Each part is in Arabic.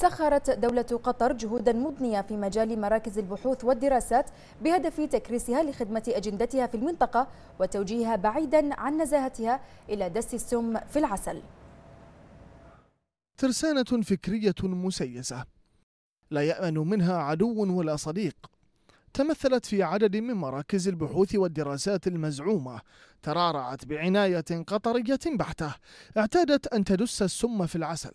سخرت دولة قطر جهودا مضنية في مجال مراكز البحوث والدراسات بهدف تكريسها لخدمة أجندتها في المنطقة وتوجيهها بعيدا عن نزاهتها إلى دس السم في العسل ترسانة فكرية مسيسة لا يأمن منها عدو ولا صديق تمثلت في عدد من مراكز البحوث والدراسات المزعومة ترعرعت بعناية قطرية بحتة اعتادت أن تدس السم في العسل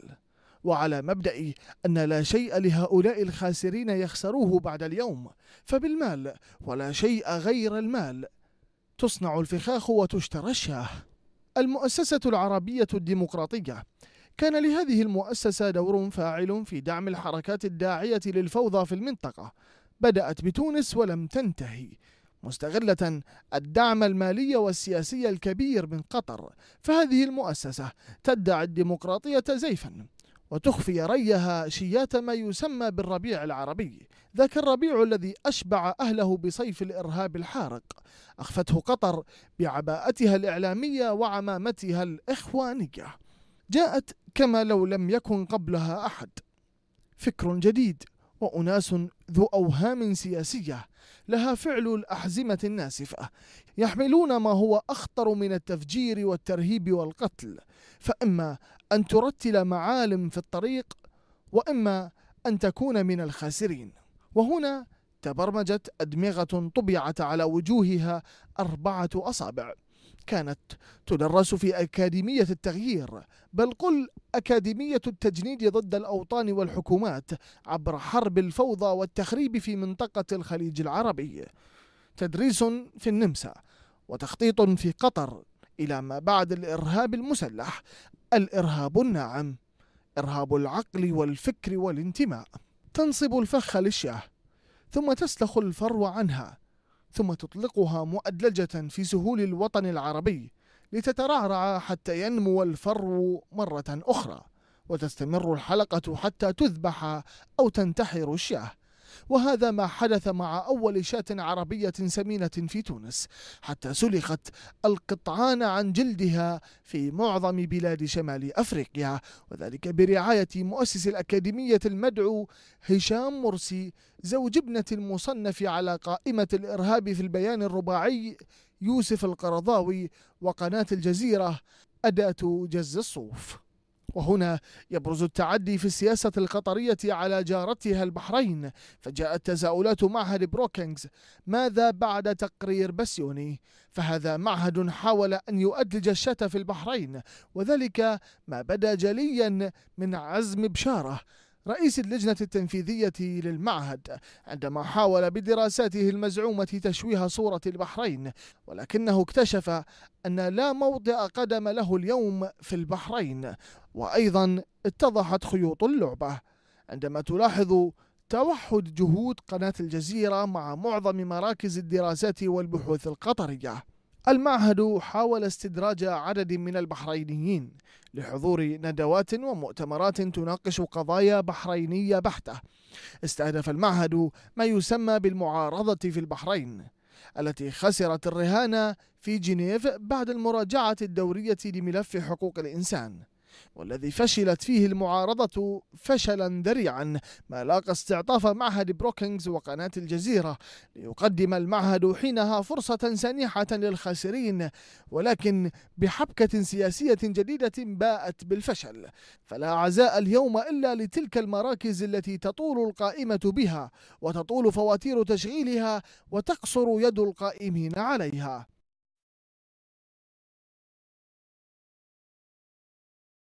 وعلى مبدأ أن لا شيء لهؤلاء الخاسرين يخسروه بعد اليوم فبالمال ولا شيء غير المال تصنع الفخاخ وتشترى الشاه المؤسسة العربية الديمقراطية كان لهذه المؤسسة دور فاعل في دعم الحركات الداعية للفوضى في المنطقة بدأت بتونس ولم تنتهي مستغلة الدعم المالي والسياسي الكبير من قطر فهذه المؤسسة تدعي الديمقراطية زيفا وتخفي ريها شيات ما يسمى بالربيع العربي ذاك الربيع الذي أشبع أهله بصيف الإرهاب الحارق أخفته قطر بعباءتها الإعلامية وعمامتها الإخوانية جاءت كما لو لم يكن قبلها أحد فكر جديد وأناس ذو أوهام سياسية لها فعل الأحزمة الناسفة يحملون ما هو أخطر من التفجير والترهيب والقتل فإما أن ترتل معالم في الطريق وإما أن تكون من الخاسرين وهنا تبرمجت أدمغة طبعت على وجوهها أربعة أصابع كانت تدرس في أكاديمية التغيير بل قل أكاديمية التجنيد ضد الأوطان والحكومات عبر حرب الفوضى والتخريب في منطقة الخليج العربي تدريس في النمسا وتخطيط في قطر إلى ما بعد الإرهاب المسلح الإرهاب الناعم إرهاب العقل والفكر والانتماء تنصب الفخ للشاه ثم تسلخ الفرو عنها ثم تطلقها مؤدلجة في سهول الوطن العربي لتترعرع حتى ينمو الفرو مرة أخرى وتستمر الحلقة حتى تذبح أو تنتحر الشاه وهذا ما حدث مع أول شاة عربية سمينة في تونس حتى سلخت القطعان عن جلدها في معظم بلاد شمال أفريقيا وذلك برعاية مؤسس الأكاديمية المدعو هشام مرسي زوج ابنة المصنف على قائمة الإرهاب في البيان الرباعي يوسف القرضاوي وقناة الجزيرة أداة جز الصوف وهنا يبرز التعدي في السياسة القطرية على جارتها البحرين فجاءت تساؤلات معهد بروكينغز ماذا بعد تقرير بسيوني فهذا معهد حاول أن يؤدلج الشتى في البحرين وذلك ما بدا جليا من عزم بشارة رئيس اللجنة التنفيذية للمعهد عندما حاول بدراساته المزعومة تشويه صورة البحرين ولكنه اكتشف أن لا موضع قدم له اليوم في البحرين وأيضا اتضحت خيوط اللعبة عندما تلاحظ توحد جهود قناة الجزيرة مع معظم مراكز الدراسات والبحوث القطرية المعهد حاول استدراج عدد من البحرينيين لحضور ندوات ومؤتمرات تناقش قضايا بحرينية بحتة. استهدف المعهد ما يسمى بالمعارضة في البحرين، التي خسرت الرهان في جنيف بعد المراجعة الدورية لملف حقوق الإنسان. والذي فشلت فيه المعارضة فشلا ذريعا ما لاقى استعطاف معهد بروكينغز وقناة الجزيرة ليقدم المعهد حينها فرصة سانحة للخاسرين ولكن بحبكة سياسية جديدة باءت بالفشل فلا عزاء اليوم إلا لتلك المراكز التي تطول القائمة بها وتطول فواتير تشغيلها وتقصر يد القائمين عليها